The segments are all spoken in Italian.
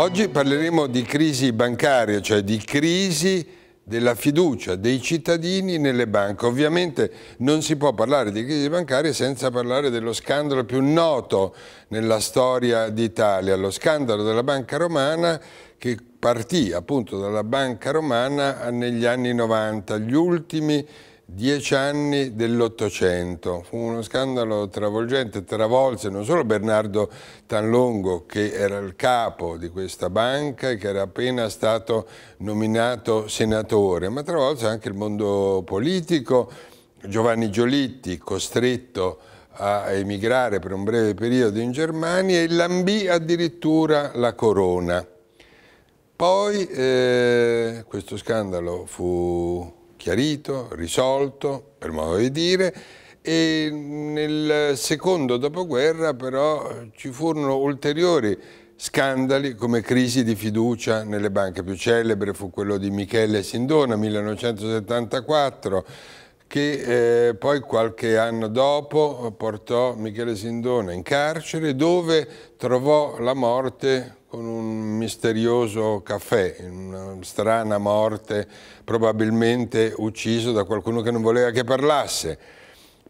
Oggi parleremo di crisi bancaria, cioè di crisi della fiducia dei cittadini nelle banche. Ovviamente non si può parlare di crisi bancaria senza parlare dello scandalo più noto nella storia d'Italia, lo scandalo della banca romana che partì appunto dalla banca romana negli anni 90, gli ultimi Dieci anni dell'Ottocento, fu uno scandalo travolgente, travolse non solo Bernardo Tanlongo che era il capo di questa banca e che era appena stato nominato senatore, ma travolse anche il mondo politico, Giovanni Giolitti costretto a emigrare per un breve periodo in Germania e lambì addirittura la corona. Poi eh, questo scandalo fu chiarito, risolto, per modo di dire, e nel secondo dopoguerra però ci furono ulteriori scandali come crisi di fiducia nelle banche. Più celebre fu quello di Michele Sindona, 1974, che eh, poi qualche anno dopo portò Michele Sindona in carcere dove trovò la morte con un misterioso caffè, una strana morte probabilmente ucciso da qualcuno che non voleva che parlasse.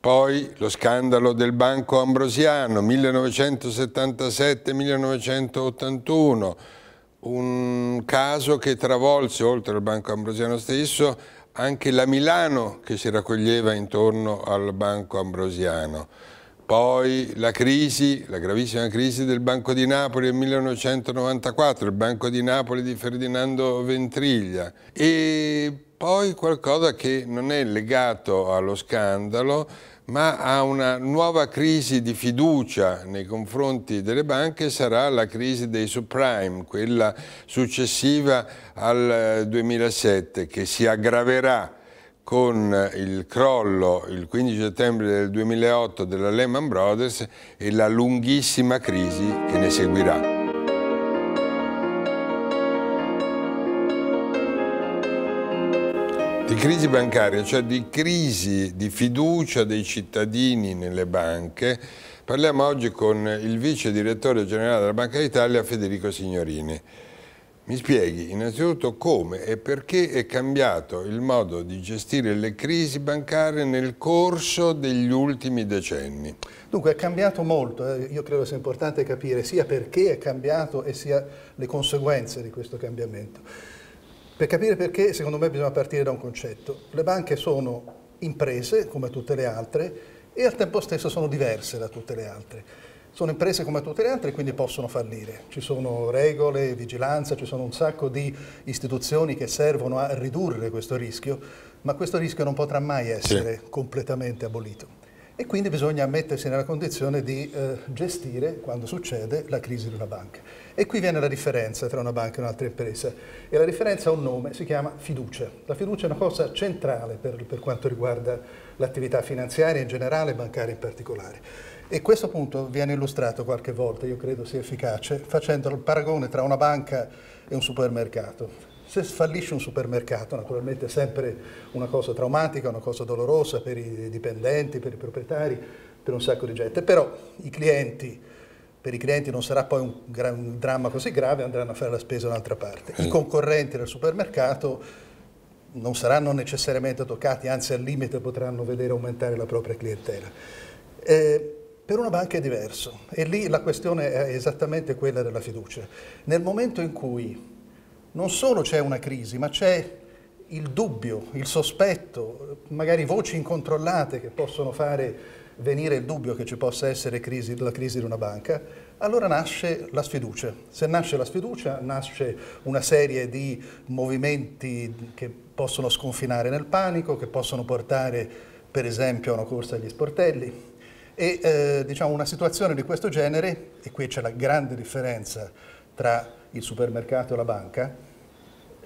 Poi lo scandalo del Banco Ambrosiano 1977-1981, un caso che travolse oltre al Banco Ambrosiano stesso anche la Milano che si raccoglieva intorno al Banco Ambrosiano. Poi la crisi, la gravissima crisi del Banco di Napoli nel 1994, il Banco di Napoli di Ferdinando Ventriglia e poi qualcosa che non è legato allo scandalo ma a una nuova crisi di fiducia nei confronti delle banche sarà la crisi dei subprime, quella successiva al 2007 eh, che si aggraverà con eh, il crollo il 15 settembre del 2008 della Lehman Brothers e la lunghissima crisi che ne seguirà. Di crisi bancaria, cioè di crisi di fiducia dei cittadini nelle banche, parliamo oggi con il vice direttore generale della Banca d'Italia Federico Signorini. Mi spieghi innanzitutto come e perché è cambiato il modo di gestire le crisi bancarie nel corso degli ultimi decenni. Dunque è cambiato molto, eh. io credo sia importante capire sia perché è cambiato e sia le conseguenze di questo cambiamento. Per capire perché, secondo me, bisogna partire da un concetto. Le banche sono imprese, come tutte le altre, e al tempo stesso sono diverse da tutte le altre. Sono imprese come tutte le altre, e quindi possono fallire. Ci sono regole, vigilanza, ci sono un sacco di istituzioni che servono a ridurre questo rischio, ma questo rischio non potrà mai essere sì. completamente abolito e quindi bisogna mettersi nella condizione di eh, gestire, quando succede, la crisi di una banca. E qui viene la differenza tra una banca e un'altra impresa. E la differenza ha un nome, si chiama fiducia. La fiducia è una cosa centrale per, per quanto riguarda l'attività finanziaria in generale e bancaria in particolare. E questo punto viene illustrato qualche volta, io credo sia efficace, facendo il paragone tra una banca e un supermercato. Se fallisce un supermercato, naturalmente è sempre una cosa traumatica, una cosa dolorosa per i dipendenti, per i proprietari, per un sacco di gente, però i clienti, per i clienti non sarà poi un, un dramma così grave, andranno a fare la spesa da un'altra parte. I mm. concorrenti del supermercato non saranno necessariamente toccati, anzi al limite potranno vedere aumentare la propria clientela. Eh, per una banca è diverso e lì la questione è esattamente quella della fiducia. Nel momento in cui non solo c'è una crisi, ma c'è il dubbio, il sospetto, magari voci incontrollate che possono fare venire il dubbio che ci possa essere crisi, la crisi di una banca, allora nasce la sfiducia. Se nasce la sfiducia, nasce una serie di movimenti che possono sconfinare nel panico, che possono portare per esempio a una corsa agli sportelli. E eh, diciamo una situazione di questo genere, e qui c'è la grande differenza tra il supermercato e la banca,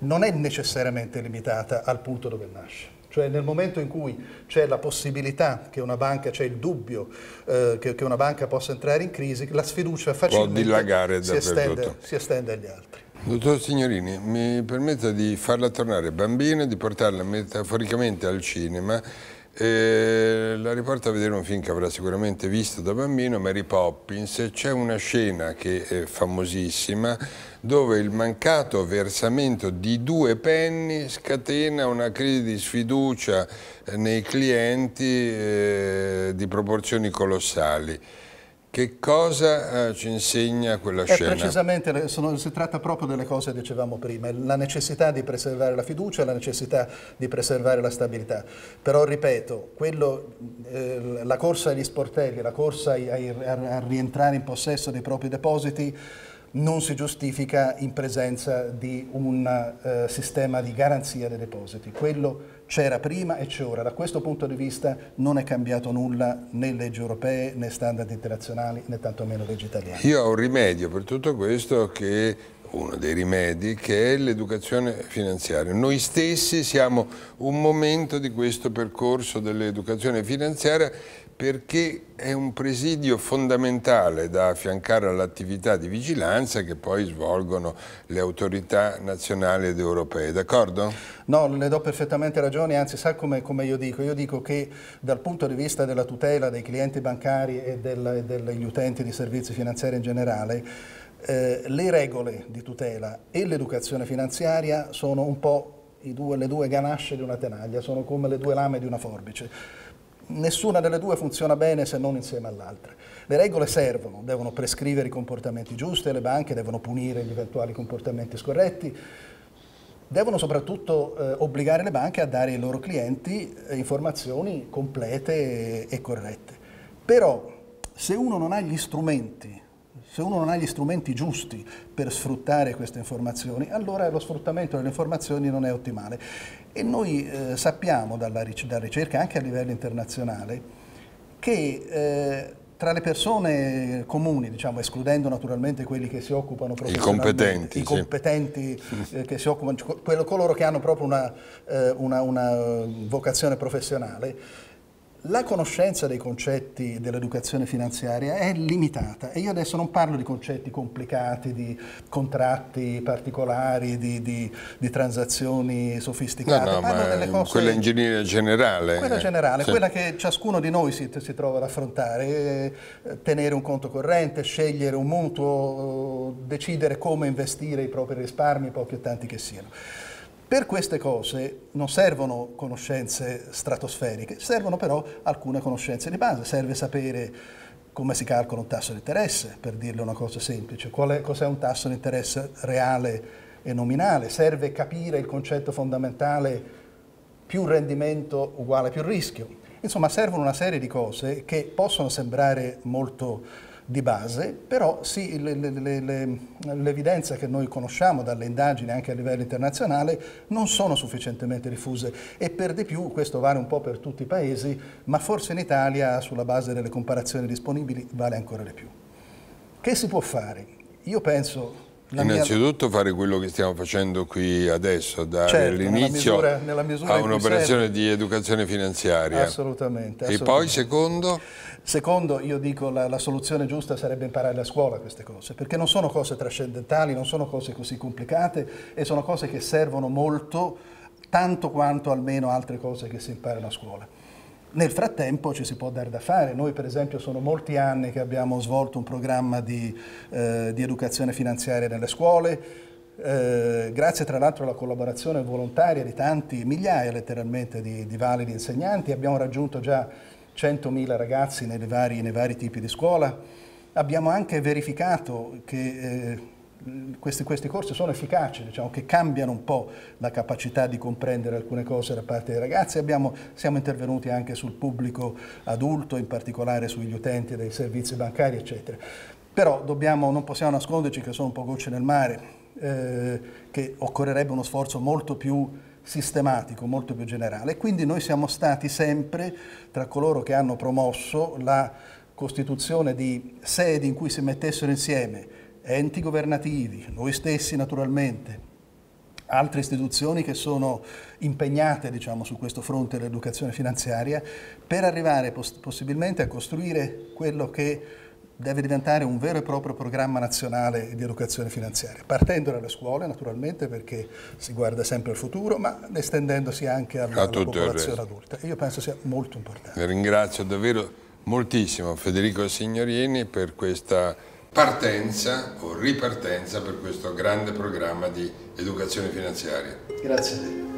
non è necessariamente limitata al punto dove nasce. Cioè nel momento in cui c'è la possibilità che una banca, c'è il dubbio eh, che, che, una banca possa entrare in crisi, la sfiducia facilmente si estende, si estende agli altri. Dottor Signorini, mi permetta di farla tornare bambina, di portarla metaforicamente al cinema. Eh, la riporto a vedere un film che avrà sicuramente visto da bambino, Mary Poppins. C'è una scena che è famosissima dove il mancato versamento di due penny scatena una crisi di sfiducia eh, nei clienti eh, di proporzioni colossali. Che cosa eh, ci insegna quella eh, scena? Precisamente, sono, si tratta proprio delle cose che dicevamo prima, la necessità di preservare la fiducia, la necessità di preservare la stabilità. Però, ripeto, quello, eh, la corsa agli sportelli, la corsa ai, ai, a, a rientrare in possesso dei propri depositi, non si giustifica in presenza di un eh, sistema di garanzia dei depositi. Quello c'era prima e c'è ora. Da questo punto di vista non è cambiato nulla né leggi europee né standard internazionali né tantomeno leggi italiane. Io ho un rimedio per tutto questo che uno dei rimedi che è l'educazione finanziaria. Noi stessi siamo un momento di questo percorso dell'educazione finanziaria perché è un presidio fondamentale da affiancare all'attività di vigilanza che poi svolgono le autorità nazionali ed europee, d'accordo? No, le do perfettamente ragione, anzi sa come, come, io dico? Io dico che dal punto di vista della tutela dei clienti bancari e, del, e degli utenti di servizi finanziari in generale, eh, le regole di tutela e l'educazione finanziaria sono un po' due, le due ganasce di una tenaglia, sono come le due lame di una forbice nessuna delle due funziona bene se non insieme all'altra. Le regole servono, devono prescrivere i comportamenti giusti, le banche devono punire gli eventuali comportamenti scorretti, devono soprattutto eh, obbligare le banche a dare ai loro clienti eh, informazioni complete e, e corrette. Però se uno non ha gli strumenti se uno non ha gli strumenti giusti per sfruttare queste informazioni, allora lo sfruttamento delle informazioni non è ottimale. E noi eh, sappiamo dalla, dalla, ricerca, anche a livello internazionale, che eh, tra le persone comuni, diciamo, escludendo naturalmente quelli che si occupano proprio... I competenti. I competenti sì. eh, che si occupano, quello, coloro che hanno proprio una, eh, una, una vocazione professionale, la conoscenza dei concetti dell'educazione finanziaria è limitata e io adesso non parlo di concetti complicati, di contratti particolari, di, di, di transazioni sofisticate, no, no, parlo delle cose... Quella ingegneria generale. Quella eh, generale, sì. quella che ciascuno di noi si, si trova ad affrontare, eh, tenere un conto corrente, scegliere un mutuo, decidere come investire i propri risparmi, pochi o tanti che siano. Per queste cose non servono conoscenze stratosferiche, servono però alcune conoscenze di base, serve sapere come si calcola un tasso di interesse, per dirle una cosa semplice, cos'è un tasso di interesse reale e nominale, serve capire il concetto fondamentale più rendimento uguale più rischio. Insomma, servono una serie di cose che possono sembrare molto di base, però sì, l'evidenza le, le, le, che noi conosciamo dalle indagini anche a livello internazionale non sono sufficientemente diffuse e per di più, questo vale un po' per tutti i paesi, ma forse in Italia sulla base delle comparazioni disponibili vale ancora di più. Che si può fare? Io penso Innanzitutto mia... fare quello che stiamo facendo qui adesso, dare certo, l'inizio a un'operazione di educazione finanziaria. Assolutamente, assolutamente, E poi secondo? Secondo, io dico, la, la soluzione giusta sarebbe imparare a scuola queste cose, perché non sono cose trascendentali, non sono cose così complicate e sono cose che servono molto, tanto quanto almeno altre cose che si imparano a scuola. Nel frattempo ci si può dare da fare, noi per esempio sono molti anni che abbiamo svolto un programma di, eh, di educazione finanziaria nelle scuole, eh, grazie tra l'altro alla collaborazione volontaria di tanti, migliaia letteralmente di, di validi insegnanti, abbiamo raggiunto già 100.000 ragazzi vari, nei vari, tipi di scuola, abbiamo anche verificato che eh, questi, questi, corsi sono efficaci, diciamo, che cambiano un po' la capacità di comprendere alcune cose da parte dei ragazzi. Abbiamo, siamo intervenuti anche sul pubblico adulto, in particolare sugli utenti dei servizi bancari, eccetera. Però dobbiamo, non possiamo nasconderci che sono un po' gocce nel mare, eh, che occorrerebbe uno sforzo molto più sistematico, molto più generale. Quindi noi siamo stati sempre tra coloro che hanno promosso la costituzione di sedi in cui si mettessero insieme enti governativi, noi stessi naturalmente, altre istituzioni che sono impegnate diciamo, su questo fronte dell'educazione finanziaria per arrivare poss possibilmente a costruire quello che deve diventare un vero e proprio programma nazionale di educazione finanziaria, partendo dalle scuole naturalmente perché si guarda sempre al futuro, ma estendendosi anche alla, alla popolazione adulta. io penso sia molto importante. ringrazio davvero moltissimo Federico Signorini per questa partenza o ripartenza per questo grande programma di educazione finanziaria. Grazie a te.